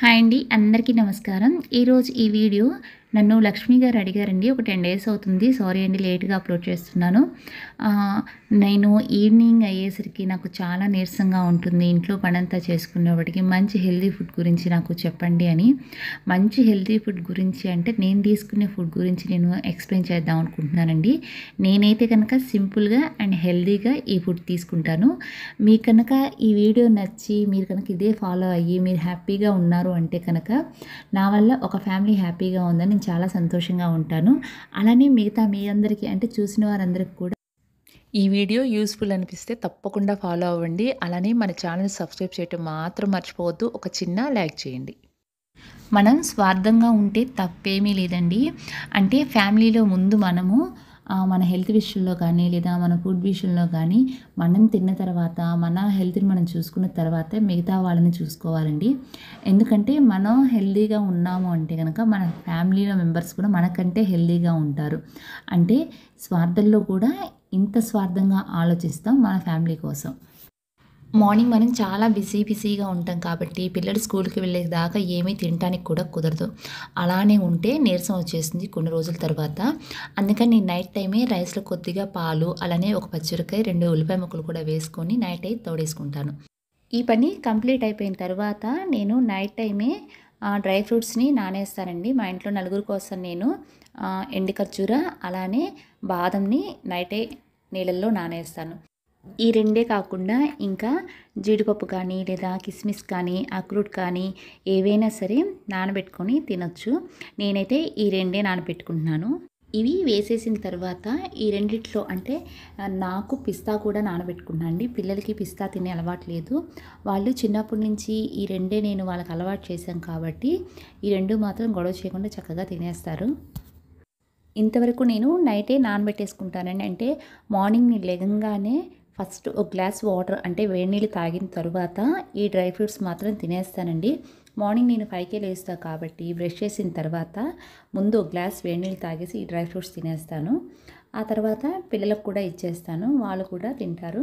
hi అండి అందరికీ నమస్కారం ఈరోజు ఈ వీడియో నన్ను లక్ష్మి గారు అడిగారండి ఒక టెన్ డేస్ అవుతుంది సారీ అండి లేట్గా అప్లోడ్ చేస్తున్నాను నేను ఈవినింగ్ అయ్యేసరికి నాకు చాలా నీరసంగా ఉంటుంది ఇంట్లో పనంతా చేసుకునేప్పటికి మంచి హెల్దీ ఫుడ్ గురించి నాకు చెప్పండి అని మంచి హెల్దీ ఫుడ్ గురించి అంటే నేను తీసుకునే ఫుడ్ గురించి నేను ఎక్స్ప్లెయిన్ చేద్దాం అనుకుంటున్నానండి నేనైతే కనుక సింపుల్గా అండ్ హెల్దీగా ఈ ఫుడ్ తీసుకుంటాను మీ కనుక ఈ వీడియో నచ్చి మీరు కనుక ఇదే ఫాలో అయ్యి మీరు హ్యాపీగా ఉన్నారు అంటే కనుక నా వల్ల ఒక ఫ్యామిలీ హ్యాపీగా ఉందని చాలా సంతోషంగా ఉంటాను అలానే మిగతా మీ అందరికీ అంటే చూసిన వారందరికీ కూడా ఈ వీడియో యూస్ఫుల్ అనిపిస్తే తప్పకుండా ఫాలో అవ్వండి అలానే మన ఛానల్ సబ్స్క్రైబ్ చేయటం మాత్రం మర్చిపోవద్దు ఒక చిన్న లైక్ చేయండి మనం స్వార్థంగా ఉంటే తప్పేమీ లేదండి అంటే ఫ్యామిలీలో ముందు మనము మన హెల్త్ విషయంలో కానీ లేదా మన ఫుడ్ విషయంలో కానీ మనం తిన్న తర్వాత మన హెల్త్ని మనం చూసుకున్న తర్వాత మిగతా వాళ్ళని చూసుకోవాలండి ఎందుకంటే మనం హెల్తీగా ఉన్నాము అంటే కనుక మన ఫ్యామిలీలో మెంబర్స్ కూడా మనకంటే హెల్తీగా ఉంటారు అంటే స్వార్థల్లో కూడా ఇంత స్వార్థంగా ఆలోచిస్తాం మన ఫ్యామిలీ కోసం మార్నింగ్ మనం చాలా బిజీ బిజీగా ఉంటాం కాబట్టి పిల్లలు స్కూల్కి వెళ్ళేదాకా ఏమీ తినడానికి కూడా కుదరదు అలానే ఉంటే నీరసం వచ్చేసింది కొన్ని రోజుల తర్వాత అందుకని నేను నైట్ టైమే రైస్లో కొద్దిగా పాలు అలానే ఒక పచ్చిరకాయ రెండు ఉల్లిపాయ ముక్కలు కూడా వేసుకొని నైట్ అయితే తోడేసుకుంటాను ఈ పని కంప్లీట్ అయిపోయిన తర్వాత నేను నైట్ టైమే డ్రై ఫ్రూట్స్ని నానేస్తానండి మా ఇంట్లో నలుగురు కోసం నేను ఎండు ఖర్జూర అలానే బాదంని నైటే నీళ్ళల్లో నానేస్తాను ఈ రెండే కాకుండా ఇంకా జీడిపప్పు కానీ లేదా కిస్మిస్ కానీ అక్రూట్ కానీ ఏవైనా సరే నానబెట్టుకొని తినొచ్చు నేనైతే ఈ రెండే నానబెట్టుకుంటున్నాను ఇవి వేసేసిన తర్వాత ఈ రెండిట్లో అంటే నాకు పిస్తా కూడా నానబెట్టుకున్నాను అండి పిల్లలకి పిస్తా తినే అలవాటు లేదు వాళ్ళు చిన్నప్పటి నుంచి ఈ రెండే నేను వాళ్ళకి అలవాటు చేశాను కాబట్టి ఈ రెండు మాత్రం గొడవ చేయకుండా చక్కగా తినేస్తారు ఇంతవరకు నేను నైటే నానబెట్టేసుకుంటానండి అంటే మార్నింగ్ నేను లెగంగానే ఫస్ట్ ఒక గ్లాస్ వాటర్ అంటే వేడి నీళ్ళు తాగిన తర్వాత ఈ డ్రై ఫ్రూట్స్ మాత్రం తినేస్తానండి మార్నింగ్ నేను ఫైవ్కే లేస్తా కాబట్టి బ్రష్ చేసిన తర్వాత ముందు ఒక గ్లాస్ వేడి నీళ్ళు తాగేసి ఈ డ్రై ఫ్రూట్స్ తినేస్తాను ఆ తర్వాత పిల్లలకు కూడా ఇచ్చేస్తాను వాళ్ళు కూడా తింటారు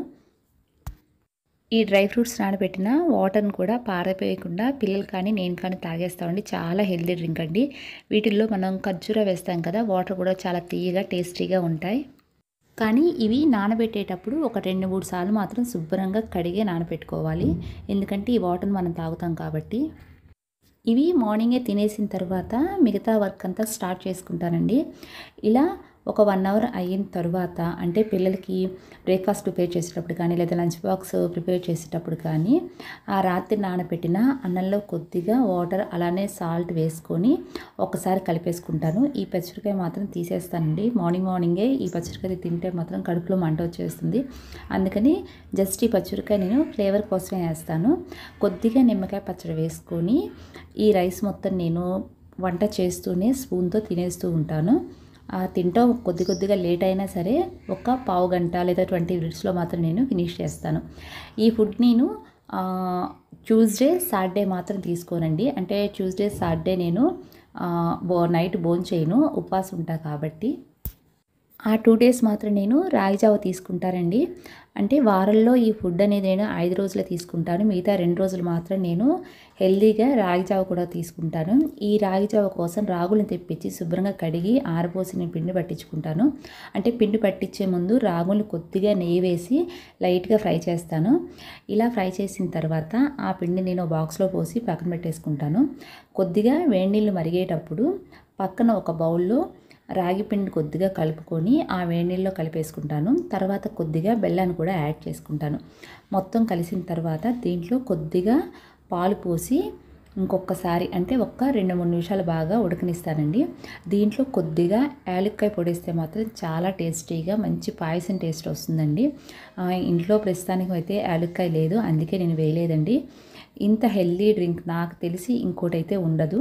ఈ డ్రై ఫ్రూట్స్ నానబెట్టిన వాటర్ని కూడా పారపోయకుండా పిల్లలు కానీ నేను కానీ తాగేస్తామండి చాలా హెల్తీ డ్రింక్ అండి వీటిల్లో మనం ఖర్జూర వేస్తాం కదా వాటర్ కూడా చాలా తీయగా టేస్టీగా ఉంటాయి కానీ ఇవి నానబెట్టేటప్పుడు ఒక రెండు మూడు సార్లు మాత్రం శుభ్రంగా కడిగే నానబెట్టుకోవాలి ఎందుకంటే ఈ వాటర్ మనం తాగుతాం కాబట్టి ఇవి మార్నింగే తినేసిన తర్వాత మిగతా వర్క్ అంతా స్టార్ట్ చేసుకుంటానండి ఇలా ఒక వన్ అవర్ అయిన తర్వాత అంటే పిల్లలకి బ్రేక్ఫాస్ట్ ప్రిపేర్ చేసేటప్పుడు కానీ లేదా లంచ్ బాక్స్ ప్రిపేర్ చేసేటప్పుడు కానీ ఆ రాత్రి నానబెట్టిన అన్నంలో కొద్దిగా వాటర్ అలానే సాల్ట్ వేసుకొని ఒకసారి కలిపేసుకుంటాను ఈ పచ్చిమిరకాయ మాత్రం తీసేస్తానండి మార్నింగ్ మార్నింగే ఈ పచ్చిమిరకాయ తింటే మాత్రం కడుపులో మంట వచ్చేస్తుంది అందుకని జస్ట్ ఈ పచ్చిమిరకాయ నేను ఫ్లేవర్ కోసమే వేస్తాను కొద్దిగా నిమ్మకాయ పచ్చడి వేసుకొని ఈ రైస్ మొత్తం నేను వంట చేస్తూనే స్పూన్తో తినేస్తూ ఉంటాను తింటో కొద్ది కొద్దిగా లేట్ అయినా సరే ఒక పావు గంట లేదా ట్వంటీ మినిట్స్లో మాత్రం నేను ఫినిష్ చేస్తాను ఈ ఫుడ్ నేను ట్యూస్డే సాటర్డే మాత్రం తీసుకోనండి అంటే ట్యూస్డే సాటర్డే నేను నైట్ బోన్ చేయను ఉపవాసం ఉంటా కాబట్టి ఆ టూ డేస్ మాత్రం నేను రాగి జావ తీసుకుంటానండి అంటే వారంలో ఈ ఫుడ్ అనేది నేను ఐదు రోజులు తీసుకుంటాను మిగతా రెండు రోజులు మాత్రం నేను హెల్దీగా రాగి జావ కూడా తీసుకుంటాను ఈ రాగి జావ కోసం రాగులను తెప్పించి శుభ్రంగా కడిగి ఆరబోసి నేను పిండి పట్టించుకుంటాను అంటే పిండి పట్టించే ముందు రాగులను కొద్దిగా నెయ్యి వేసి లైట్గా ఫ్రై చేస్తాను ఇలా ఫ్రై చేసిన తర్వాత ఆ పిండిని నేను బాక్స్లో పోసి పక్కన పెట్టేసుకుంటాను కొద్దిగా వేడి నీళ్ళు మరిగేటప్పుడు పక్కన ఒక బౌల్లో రాగి పిండి కొద్దిగా కలుపుకొని ఆ వేడి నీళ్ళలో కలిపేసుకుంటాను తర్వాత కొద్దిగా బెల్లాన్ని కూడా యాడ్ చేసుకుంటాను మొత్తం కలిసిన తర్వాత దీంట్లో కొద్దిగా పాలు పోసి ఇంకొకసారి అంటే ఒక్క రెండు మూడు నిమిషాలు బాగా ఉడకనిస్తానండి దీంట్లో కొద్దిగా యాలక్కాయ పొడిస్తే మాత్రం చాలా టేస్టీగా మంచి పాయసం టేస్ట్ వస్తుందండి ఇంట్లో ప్రస్తుతానికి అయితే యాలక్కాయ లేదు అందుకే నేను వేయలేదండి ఇంత హెల్దీ డ్రింక్ నాకు తెలిసి ఇంకోటైతే ఉండదు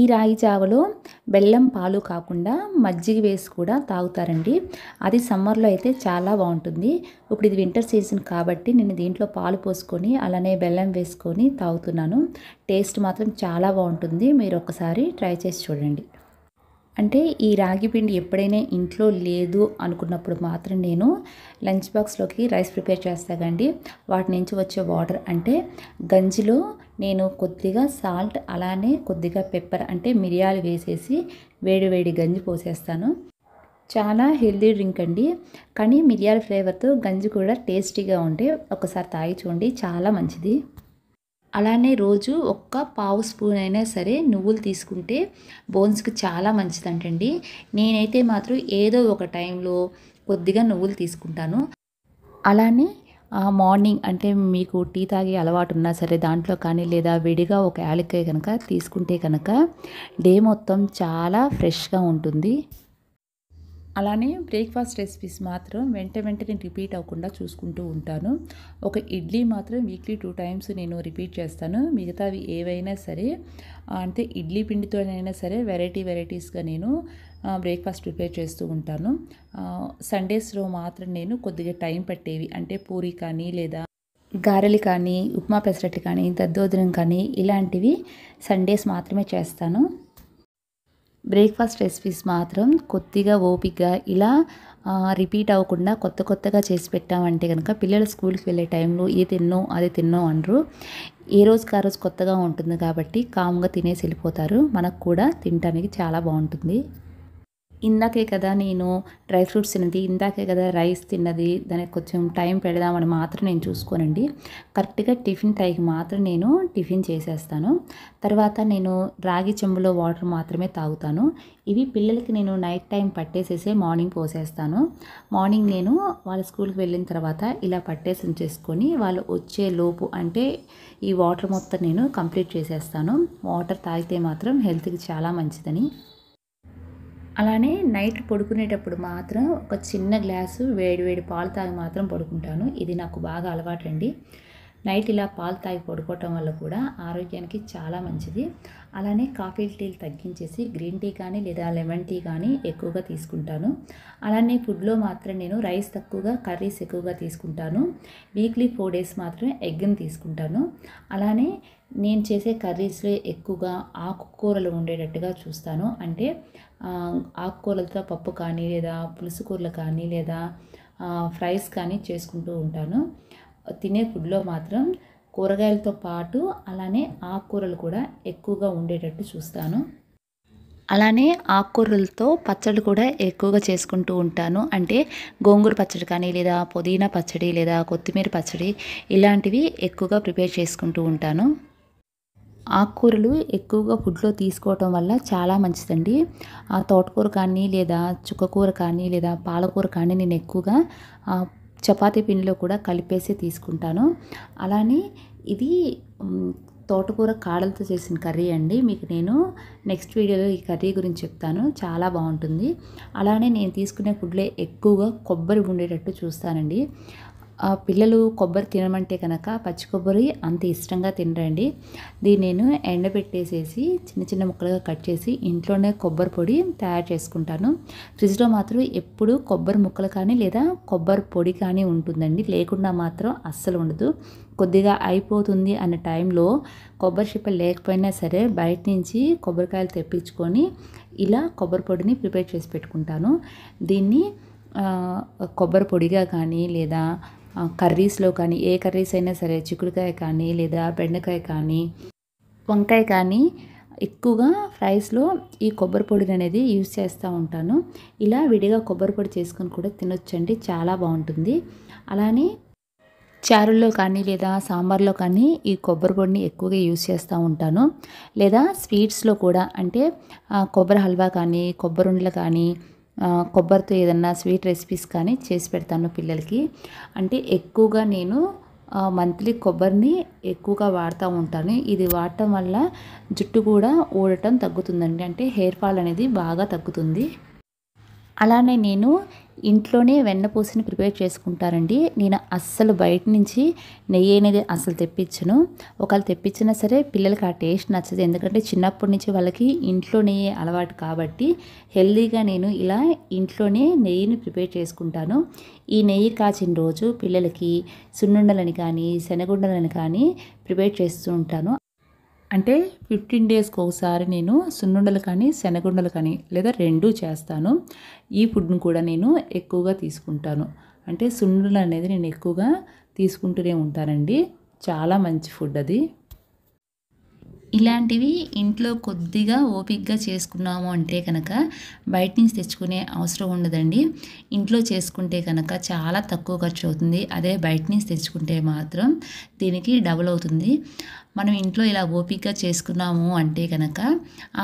ఈ రాగి జావలో బెల్లం పాలు కాకుండా మజ్జిగ వేసి కూడా తాగుతారండి అది సమ్మర్లో అయితే చాలా బాగుంటుంది ఇప్పుడు ఇది వింటర్ సీజన్ కాబట్టి నేను దీంట్లో పాలు పోసుకొని అలానే బెల్లం వేసుకొని తాగుతున్నాను టేస్ట్ మాత్రం చాలా బాగుంటుంది మీరు ఒకసారి ట్రై చేసి చూడండి అంటే ఈ రాగి పిండి ఎప్పుడైనా ఇంట్లో లేదు అనుకున్నప్పుడు మాత్రం నేను లంచ్ బాక్స్లోకి రైస్ ప్రిపేర్ చేస్తాగండి వాటి నుంచి వచ్చే వాటర్ అంటే గంజిలో నేను కొద్దిగా సాల్ట్ అలానే కొద్దిగా పెప్పర్ అంటే మిరియాలు వేసేసి వేడివేడి గంజి పోసేస్తాను చాలా హెల్దీ డ్రింక్ అండి కానీ మిరియాల ఫ్లేవర్తో గంజి కూడా టేస్టీగా ఉంటే ఒకసారి తాగి చూడండి చాలా మంచిది అలానే రోజు ఒక్క పావు స్పూన్ అయినా సరే నువ్వులు తీసుకుంటే బోన్స్కి చాలా మంచిదంటండి నేనైతే మాత్రం ఏదో ఒక టైంలో కొద్దిగా నువ్వులు తీసుకుంటాను అలానే మార్నింగ్ అంటే మీకు టీ తాగే అలవాటు ఉన్నా సరే దాంట్లో కానీ లేదా విడిగా ఒక యాలక్కాయ కనుక తీసుకుంటే కనుక డే మొత్తం చాలా ఫ్రెష్గా ఉంటుంది అలానే బ్రేక్ఫాస్ట్ రెసిపీస్ మాత్రం వెంట వెంటనే రిపీట్ అవ్వకుండా చూసుకుంటూ ఉంటాను ఒక ఇడ్లీ మాత్రం వీక్లీ టూ టైమ్స్ నేను రిపీట్ చేస్తాను మిగతావి ఏవైనా సరే అంటే ఇడ్లీ పిండితోనైనా సరే వెరైటీ వెరైటీస్గా నేను బ్రేక్ఫాస్ట్ ప్రిపేర్ చేస్తూ ఉంటాను సండేస్లో మాత్రం నేను కొద్దిగా టైం పట్టేవి అంటే పూరి కానీ లేదా గారెలు కానీ ఉప్మా పెసరట్లు కానీ దద్దోదనం కానీ ఇలాంటివి సండేస్ మాత్రమే చేస్తాను బ్రేక్ఫాస్ట్ రెసిపీస్ మాత్రం కొద్దిగా ఓపిగ్గా ఇలా రిపీట్ అవ్వకుండా కొత్త కొత్తగా చేసి పెట్టామంటే కనుక పిల్లలు స్కూల్కి వెళ్ళే టైంలో ఇది తిన్నో అది తిన్నో అనరు ఏ రోజుకి ఆ రోజు కొత్తగా ఉంటుంది కాబట్టి కామ్గా తినేసి వెళ్ళిపోతారు మనకు కూడా తినటానికి చాలా బాగుంటుంది ఇందాకే కదా నేను డ్రై ఫ్రూట్స్ తిన్నది ఇందాకే కదా రైస్ తిన్నది దానికి కొంచెం టైం పెడదామని మాత్రం నేను చూసుకోనండి కరెక్ట్గా టిఫిన్ టైంకి మాత్రం నేను టిఫిన్ చేసేస్తాను తర్వాత నేను రాగి చెంబులో వాటర్ మాత్రమే తాగుతాను ఇవి పిల్లలకి నేను నైట్ టైం పట్టేసేసి మార్నింగ్ పోసేస్తాను మార్నింగ్ నేను వాళ్ళ స్కూల్కి వెళ్ళిన తర్వాత ఇలా పట్టేసి చేసుకొని వాళ్ళు వచ్చే లోపు అంటే ఈ వాటర్ మొత్తం నేను కంప్లీట్ చేసేస్తాను వాటర్ తాగితే మాత్రం హెల్త్కి చాలా మంచిదని అలానే నైట్ పడుకునేటప్పుడు మాత్రం ఒక చిన్న గ్లాసు వేడి వేడి పాలు తాగి మాత్రం పడుకుంటాను ఇది నాకు బాగా అలవాటండి నైట్ ఇలా పాలు తాగి పడుకోవటం వల్ల కూడా ఆరోగ్యానికి చాలా మంచిది అలానే కాఫీ టీలు తగ్గించేసి గ్రీన్ టీ కానీ లేదా లెమన్ టీ కానీ ఎక్కువగా తీసుకుంటాను అలానే ఫుడ్లో మాత్రం నేను రైస్ తక్కువగా కర్రీస్ ఎక్కువగా తీసుకుంటాను వీక్లీ ఫోర్ డేస్ మాత్రమే ఎగ్ని తీసుకుంటాను అలానే నేను చేసే కర్రీస్లో ఎక్కువగా ఆకుకూరలు ఉండేటట్టుగా చూస్తాను అంటే ఆకుకూరలతో పప్పు కానీ లేదా పులుసు కూరలు కానీ లేదా ఫ్రైస్ కానీ చేసుకుంటూ ఉంటాను తినే ఫుడ్లో మాత్రం కూరగాయలతో పాటు అలానే ఆకుకూరలు కూడా ఎక్కువగా ఉండేటట్టు చూస్తాను అలానే ఆకుకూరలతో పచ్చడి కూడా ఎక్కువగా చేసుకుంటూ ఉంటాను అంటే గోంగూర పచ్చడి కానీ లేదా పుదీనా పచ్చడి లేదా కొత్తిమీర పచ్చడి ఇలాంటివి ఎక్కువగా ప్రిపేర్ చేసుకుంటూ ఉంటాను ఆకుకూరలు ఎక్కువగా ఫుడ్లో తీసుకోవటం వల్ల చాలా మంచిదండి ఆ తోటకూర కానీ లేదా చుక్కకూర కానీ లేదా పాలకూర కానీ నేను ఎక్కువగా చపాతీ పిండిలో కూడా కలిపేసి తీసుకుంటాను అలానే ఇది తోటకూర కాడలతో చేసిన కర్రీ అండి మీకు నేను నెక్స్ట్ వీడియోలో ఈ కర్రీ గురించి చెప్తాను చాలా బాగుంటుంది అలానే నేను తీసుకునే ఫుడ్లో ఎక్కువగా కొబ్బరి ఉండేటట్టు చూస్తానండి పిల్లలు కొబ్బరి తినమంటే కనుక పచ్చి కొబ్బరి అంత ఇష్టంగా తినరండి దీన్ని నేను ఎండబెట్టేసేసి చిన్న చిన్న ముక్కలుగా కట్ చేసి ఇంట్లోనే కొబ్బరి పొడి తయారు చేసుకుంటాను ఫ్రిడ్జ్లో మాత్రం ఎప్పుడు కొబ్బరి ముక్కలు కానీ లేదా కొబ్బరి పొడి కానీ ఉంటుందండి లేకుండా మాత్రం అస్సలు ఉండదు కొద్దిగా అయిపోతుంది అన్న టైంలో కొబ్బరి చిప్ప లేకపోయినా సరే బయట నుంచి కొబ్బరికాయలు తెప్పించుకొని ఇలా కొబ్బరి పొడిని ప్రిపేర్ చేసి పెట్టుకుంటాను దీన్ని కొబ్బరి పొడిగా కానీ లేదా కర్రీస్లో కానీ ఏ కర్రీస్ అయినా సరే చిక్కుడుకాయ కానీ లేదా బెండకాయ కానీ వంకాయ కానీ ఎక్కువగా ఫ్రైస్లో ఈ కొబ్బరి పొడిని అనేది యూజ్ చేస్తూ ఉంటాను ఇలా విడిగా కొబ్బరి పొడి చేసుకొని కూడా తినొచ్చండి చాలా బాగుంటుంది అలానే చారుల్లో కానీ లేదా సాంబార్లో కానీ ఈ కొబ్బరి పొడిని ఎక్కువగా యూజ్ చేస్తూ ఉంటాను లేదా స్వీట్స్లో కూడా అంటే కొబ్బరి హల్వా కానీ కొబ్బరి ఉండలు కానీ కొబ్బరితో ఏదన్నా స్వీట్ రెసిపీస్ కానీ చేసి పెడతాను పిల్లలకి అంటే ఎక్కువగా నేను మంత్లీ కొబ్బరిని ఎక్కువగా వాడుతూ ఉంటాను ఇది వాడటం వల్ల జుట్టు కూడా ఊడటం తగ్గుతుందండి అంటే హెయిర్ ఫాల్ అనేది బాగా తగ్గుతుంది అలానే నేను ఇంట్లోనే వెన్నపూసని ప్రిపేర్ చేసుకుంటారండి నేను అస్సలు బయట నుంచి నెయ్యి అనేది అస్సలు తెప్పించను ఒకవేళ తెప్పించినా సరే పిల్లలకి ఆ టేస్ట్ నచ్చదు ఎందుకంటే చిన్నప్పటి నుంచి వాళ్ళకి ఇంట్లో నెయ్యి అలవాటు కాబట్టి హెల్దీగా నేను ఇలా ఇంట్లోనే నెయ్యిని ప్రిపేర్ చేసుకుంటాను ఈ నెయ్యి కాచిన రోజు పిల్లలకి సున్నుండలని కానీ శనగుండలని కానీ ప్రిపేర్ చేస్తూ ఉంటాను అంటే ఫిఫ్టీన్ డేస్కి ఒకసారి నేను సున్నుండలు కానీ శనగుండలు కానీ లేదా రెండు చేస్తాను ఈ ఫుడ్ను కూడా నేను ఎక్కువగా తీసుకుంటాను అంటే సున్నుండలు అనేది నేను ఎక్కువగా తీసుకుంటూనే ఉంటానండి చాలా మంచి ఫుడ్ అది ఇలాంటివి ఇంట్లో కొద్దిగా ఓపిక్గా చేసుకున్నాము అంటే కనుక బయట నుంచి తెచ్చుకునే అవసరం ఉండదండి ఇంట్లో చేసుకుంటే కనుక చాలా తక్కువ ఖర్చు అవుతుంది అదే బయట నుంచి తెచ్చుకుంటే మాత్రం దీనికి డబుల్ అవుతుంది మనం ఇంట్లో ఇలా ఓపిక్గా చేసుకున్నాము అంటే కనుక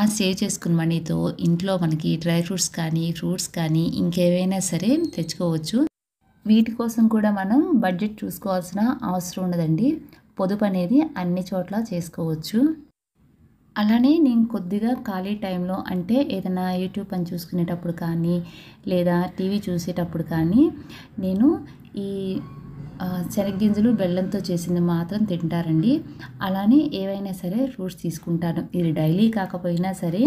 ఆ సేవ్ చేసుకున్న మనీతో ఇంట్లో మనకి డ్రై ఫ్రూట్స్ కానీ ఫ్రూట్స్ కానీ ఇంకేవైనా సరే తెచ్చుకోవచ్చు వీటి కోసం కూడా మనం బడ్జెట్ చూసుకోవాల్సిన అవసరం ఉండదండి పొదుపు అనేది అన్ని చోట్ల చేసుకోవచ్చు అలానే నేను కొద్దిగా ఖాళీ టైంలో అంటే ఏదైనా యూట్యూబ్ అని చూసుకునేటప్పుడు కానీ లేదా టీవీ చూసేటప్పుడు కానీ నేను ఈ శనగ్గింజలు బెల్లంతో చేసింది మాత్రం తింటారండి అలానే ఏవైనా సరే ఫ్రూట్స్ తీసుకుంటాను ఇది డైలీ కాకపోయినా సరే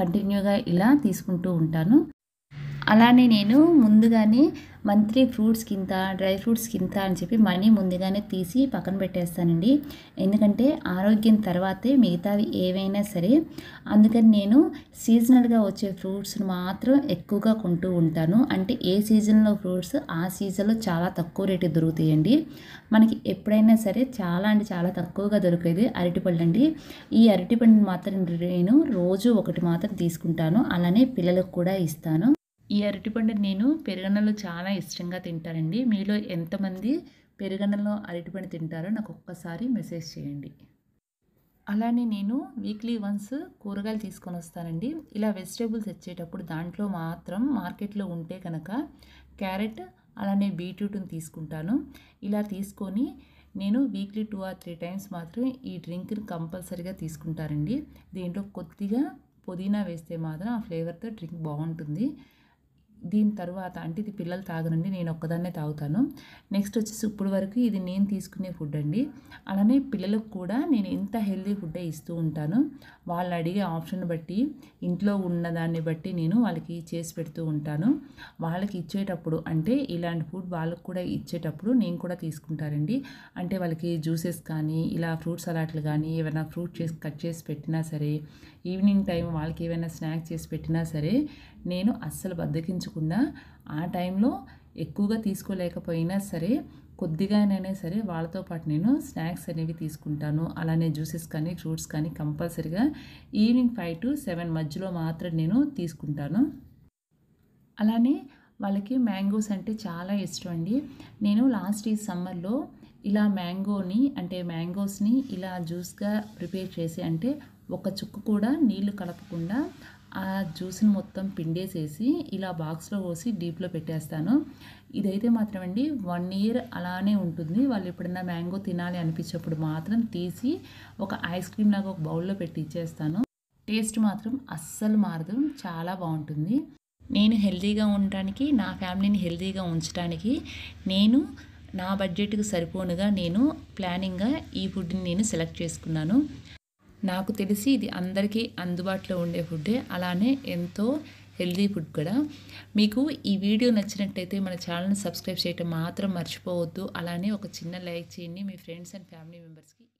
కంటిన్యూగా ఇలా తీసుకుంటూ ఉంటాను అలానే నేను ముందుగానే మంత్లీ ఫ్రూట్స్ కింద డ్రై ఫ్రూట్స్ కింద అని చెప్పి మనీ ముందుగానే తీసి పక్కన పెట్టేస్తానండి ఎందుకంటే ఆరోగ్యం తర్వాతే మిగతావి ఏవైనా సరే అందుకని నేను సీజనల్గా వచ్చే ఫ్రూట్స్ను మాత్రం ఎక్కువగా కొంటూ ఉంటాను అంటే ఏ సీజన్లో ఫ్రూట్స్ ఆ సీజన్లో చాలా తక్కువ రేటు దొరుకుతాయండి మనకి ఎప్పుడైనా సరే చాలా అంటే చాలా తక్కువగా దొరికేది అరటిపళ్ళు అండి ఈ అరటిపండుని మాత్రం నేను రోజు ఒకటి మాత్రం తీసుకుంటాను అలానే పిల్లలకు కూడా ఇస్తాను ఈ అరటిపండు నేను పెరుగన్నంలో చాలా ఇష్టంగా తింటానండి మీలో ఎంతమంది పెరుగన్నంలో అరటిపండు తింటారో నాకు ఒక్కసారి మెసేజ్ చేయండి అలానే నేను వీక్లీ వన్స్ కూరగాయలు తీసుకొని వస్తానండి ఇలా వెజిటేబుల్స్ వచ్చేటప్పుడు దాంట్లో మాత్రం మార్కెట్లో ఉంటే కనుక క్యారెట్ అలానే బీట్రూట్ని తీసుకుంటాను ఇలా తీసుకొని నేను weekly two or three times మాత్రం ఈ డ్రింక్ని కంపల్సరీగా తీసుకుంటారండి దీంట్లో కొద్దిగా పుదీనా వేస్తే మాత్రం ఆ ఫ్లేవర్తో డ్రింక్ బాగుంటుంది దీని తర్వాత అంటే ఇది పిల్లలు తాగనండి నేను ఒక్కదాన్నే తాగుతాను నెక్స్ట్ వచ్చేసి ఇప్పుడు వరకు ఇది నేను తీసుకునే ఫుడ్ అండి అలానే పిల్లలకు కూడా నేను ఎంత హెల్దీ ఫుడ్ ఇస్తూ ఉంటాను వాళ్ళు అడిగే ఆప్షన్ బట్టి ఇంట్లో ఉన్న దాన్ని బట్టి నేను వాళ్ళకి చేసి పెడుతూ ఉంటాను వాళ్ళకి ఇచ్చేటప్పుడు అంటే ఇలాంటి ఫుడ్ వాళ్ళకు కూడా ఇచ్చేటప్పుడు నేను కూడా తీసుకుంటారండి అంటే వాళ్ళకి జ్యూసెస్ కానీ ఇలా ఫ్రూట్ సలాడ్లు కానీ ఏమైనా ఫ్రూట్ చేసి కట్ చేసి పెట్టినా సరే ఈవినింగ్ టైం వాళ్ళకి ఏమైనా స్నాక్స్ చేసి పెట్టినా సరే నేను అస్సలు బద్దకించకుండా ఆ టైంలో ఎక్కువగా తీసుకోలేకపోయినా సరే కొద్దిగానైనా సరే వాళ్ళతో పాటు నేను స్నాక్స్ అనేవి తీసుకుంటాను అలానే జ్యూసెస్ కానీ ఫ్రూట్స్ కానీ కంపల్సరిగా ఈవినింగ్ ఫైవ్ టు సెవెన్ మధ్యలో మాత్రం నేను తీసుకుంటాను అలానే వాళ్ళకి మ్యాంగోస్ అంటే చాలా ఇష్టం అండి నేను లాస్ట్ ఈ సమ్మర్లో ఇలా మ్యాంగోని అంటే మ్యాంగోస్ని ఇలా జ్యూస్గా ప్రిపేర్ చేసి అంటే ఒక చుక్క కూడా నీళ్లు కలపకుండా ఆ జ్యూస్ని మొత్తం పిండేసేసి ఇలా బాక్స్లో పోసి డీప్లో పెట్టేస్తాను ఇదైతే మాత్రం అండి వన్ ఇయర్ అలానే ఉంటుంది వాళ్ళు ఎప్పుడన్నా మ్యాంగో తినాలి అనిపించేప్పుడు మాత్రం తీసి ఒక ఐస్ క్రీమ్ లాగా ఒక బౌల్లో పెట్టి ఇచ్చేస్తాను టేస్ట్ మాత్రం అస్సలు మారదు చాలా బాగుంటుంది నేను హెల్తీగా ఉండటానికి నా ఫ్యామిలీని హెల్తీగా ఉంచడానికి నేను నా బడ్జెట్కి సరిపోనుగా నేను ప్లానింగ్గా ఈ ఫుడ్ని నేను సెలెక్ట్ చేసుకున్నాను నాకు తెలిసి ఇది అందరికీ అందుబాటులో ఉండే ఫుడ్డే అలానే ఎంతో హెల్దీ ఫుడ్ కూడా మీకు ఈ వీడియో నచ్చినట్టయితే మన ఛానల్ని సబ్స్క్రైబ్ చేయటం మాత్రం మర్చిపోవద్దు అలానే ఒక చిన్న లైక్ చేయండి మీ ఫ్రెండ్స్ అండ్ ఫ్యామిలీ మెంబర్స్కి